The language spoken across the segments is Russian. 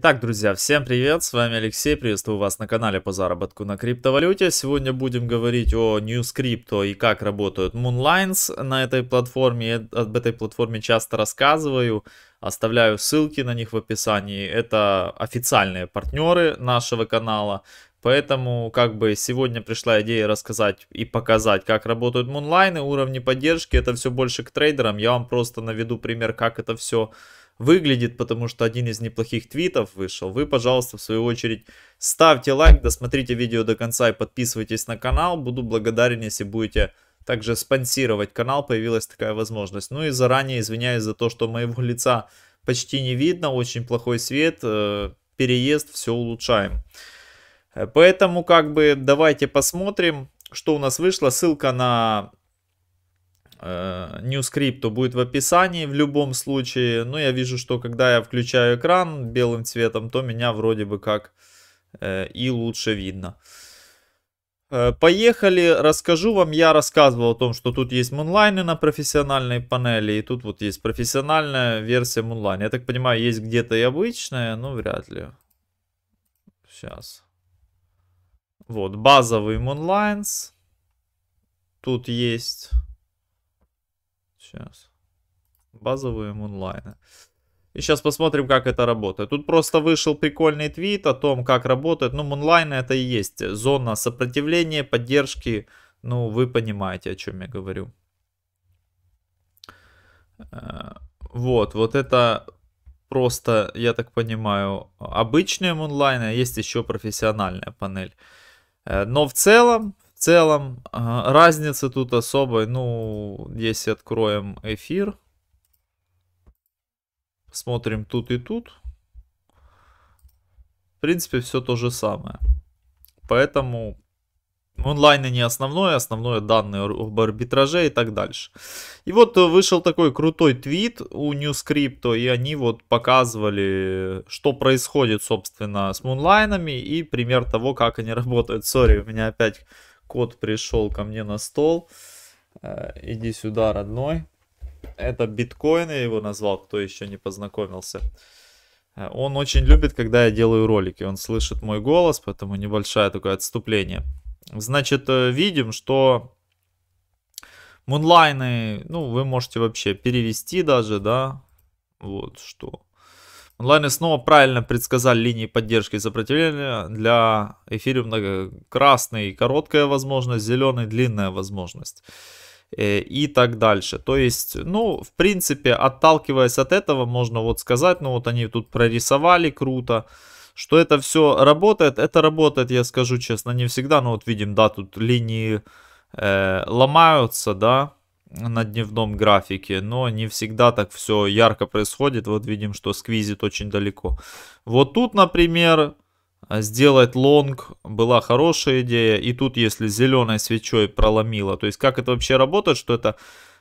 Итак, друзья, всем привет, с вами Алексей, приветствую вас на канале по заработку на криптовалюте. Сегодня будем говорить о News и как работают Moonlines на этой платформе. Я об этой платформе часто рассказываю, оставляю ссылки на них в описании. Это официальные партнеры нашего канала, Поэтому как бы сегодня пришла идея рассказать и показать, как работают мунлайны, уровни поддержки. Это все больше к трейдерам. Я вам просто наведу пример, как это все выглядит, потому что один из неплохих твитов вышел. Вы, пожалуйста, в свою очередь ставьте лайк, досмотрите видео до конца и подписывайтесь на канал. Буду благодарен, если будете также спонсировать канал, появилась такая возможность. Ну и заранее извиняюсь за то, что моего лица почти не видно, очень плохой свет, э, переезд, все улучшаем. Э, поэтому как бы давайте посмотрим, что у нас вышло. Ссылка на Э, NewScript будет в описании в любом случае. Но ну, я вижу, что когда я включаю экран белым цветом, то меня вроде бы как э, и лучше видно. Э, поехали, расскажу вам, я рассказывал о том, что тут есть Moonline на профессиональной панели, и тут вот есть профессиональная версия Moonline. Я так понимаю, есть где-то и обычная, но вряд ли. Сейчас. Вот, базовый Moonlines. Тут есть Сейчас. Базовые мунлайны. И сейчас посмотрим, как это работает. Тут просто вышел прикольный твит о том, как работает. Ну, мунлайн это и есть зона сопротивления, поддержки. Ну, вы понимаете, о чем я говорю. Э, вот, вот это просто, я так понимаю, обычные мунлайны, а есть еще профессиональная панель. Э, но в целом, в целом, а, разницы тут особой, ну, если откроем эфир, посмотрим тут и тут, в принципе, все то же самое. Поэтому онлайн и не основное, основное данные об арбитраже и так дальше. И вот э, вышел такой крутой твит у NewScript, и они вот показывали, что происходит, собственно, с онлайнами и пример того, как они работают. Сори, у меня опять Кот пришел ко мне на стол. Э, иди сюда, родной. Это биткоин, я его назвал, кто еще не познакомился. Э, он очень любит, когда я делаю ролики. Он слышит мой голос, поэтому небольшое такое отступление. Значит, э, видим, что мунлайны, ну, вы можете вообще перевести даже, да. Вот что. Онлайны снова правильно предсказали линии поддержки и сопротивления. Для много красный короткая возможность, зеленый длинная возможность э, и так дальше. То есть, ну, в принципе, отталкиваясь от этого, можно вот сказать, ну вот они тут прорисовали круто, что это все работает. Это работает, я скажу честно, не всегда, но вот видим, да, тут линии э, ломаются, да, на дневном графике, но не всегда так все ярко происходит. Вот видим, что сквизит очень далеко. Вот тут, например, сделать лонг была хорошая идея. И тут, если зеленой свечой проломила, то есть как это вообще работает, что это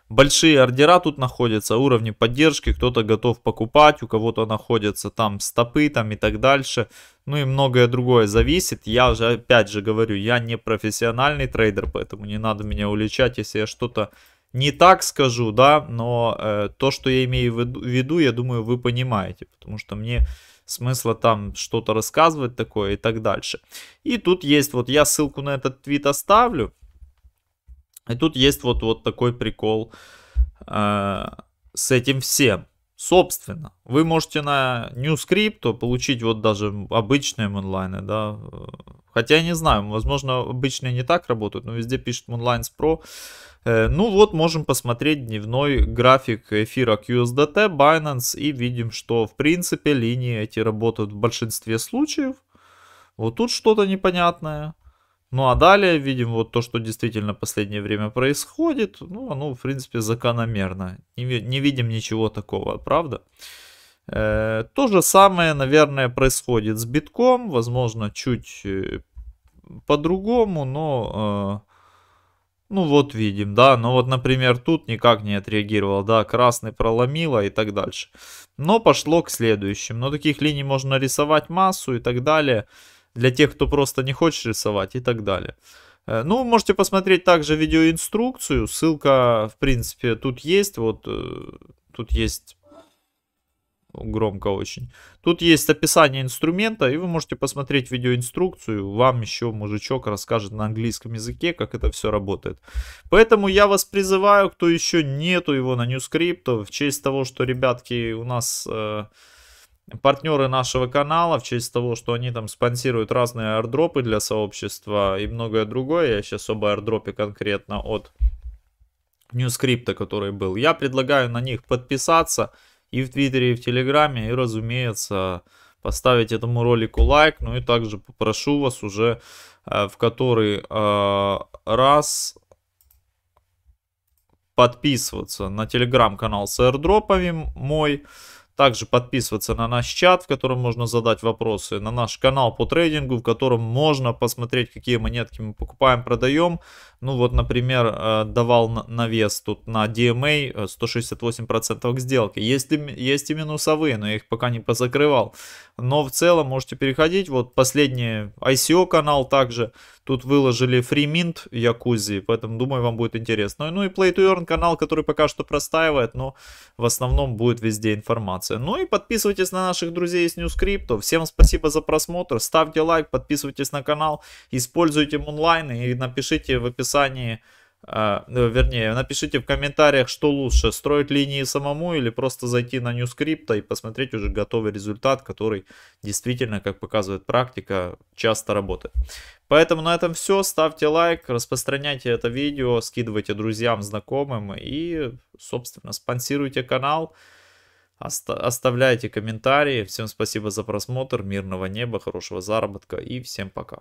большие ордера тут находятся, уровни поддержки, кто-то готов покупать, у кого-то находятся там стопы там и так дальше. Ну и многое другое зависит. Я уже опять же говорю, я не профессиональный трейдер, поэтому не надо меня уличать, если я что-то не так скажу, да, но э, то, что я имею в виду, я думаю, вы понимаете, потому что мне смысла там что-то рассказывать такое и так дальше. И тут есть, вот я ссылку на этот твит оставлю, и тут есть вот, вот такой прикол э, с этим всем. Собственно, вы можете на NewScript получить вот даже обычные онлайны, да, Хотя я не знаю, возможно, обычно не так работают, но везде пишет Moonlines Pro. Э, ну вот, можем посмотреть дневной график эфира QSDT, Binance и видим, что в принципе линии эти работают в большинстве случаев. Вот тут что-то непонятное. Ну а далее видим вот то, что действительно в последнее время происходит. Ну, оно в принципе закономерно. Не, не видим ничего такого, правда? Э, то же самое, наверное, происходит с битком, возможно, чуть э, по-другому, но... Э, ну вот видим, да, но вот, например, тут никак не отреагировал, да, красный проломило и так дальше. Но пошло к следующим. Но таких линий можно рисовать массу и так далее. Для тех, кто просто не хочет рисовать и так далее. Э, ну, вы можете посмотреть также видеоинструкцию. Ссылка, в принципе, тут есть. Вот э, тут есть громко очень. Тут есть описание инструмента, и вы можете посмотреть видеоинструкцию. Вам еще мужичок расскажет на английском языке, как это все работает. Поэтому я вас призываю, кто еще нету его на NewScript, в честь того, что, ребятки, у нас... Э, партнеры нашего канала, в честь того, что они там спонсируют разные аирдропы для сообщества и многое другое. Я сейчас об аирдропе конкретно от Ньюскрипта, который был. Я предлагаю на них подписаться, и в Твиттере, и в Телеграме, и, разумеется, поставить этому ролику лайк. Ну и также попрошу вас уже э, в который э, раз подписываться на телеграм-канал с аирдропами мой. Также подписываться на наш чат, в котором можно задать вопросы, на наш канал по трейдингу, в котором можно посмотреть, какие монетки мы покупаем, продаем, ну вот, например, э, давал навес тут на DMA 168% э, к сделке. Есть и, есть и минусовые, но я их пока не позакрывал. Но в целом можете переходить. Вот последний ICO канал также. Тут выложили фриминт Якузи, поэтому думаю, вам будет интересно. Ну и Play to Earn канал, который пока что простаивает, но в основном будет везде информация. Ну и подписывайтесь на наших друзей из NewsCrypto. Всем спасибо за просмотр. Ставьте лайк, подписывайтесь на канал, используйте онлайн и напишите в описании описании, а, э, вернее, напишите в комментариях, что лучше, строить линии самому или просто зайти на NewScript и посмотреть уже готовый результат, который действительно, как показывает практика, часто работает. Поэтому на этом все. Ставьте лайк, распространяйте это видео, скидывайте друзьям, знакомым и, собственно, спонсируйте канал. оставляйте комментарии. Всем спасибо за просмотр. Мирного неба, хорошего заработка и всем пока.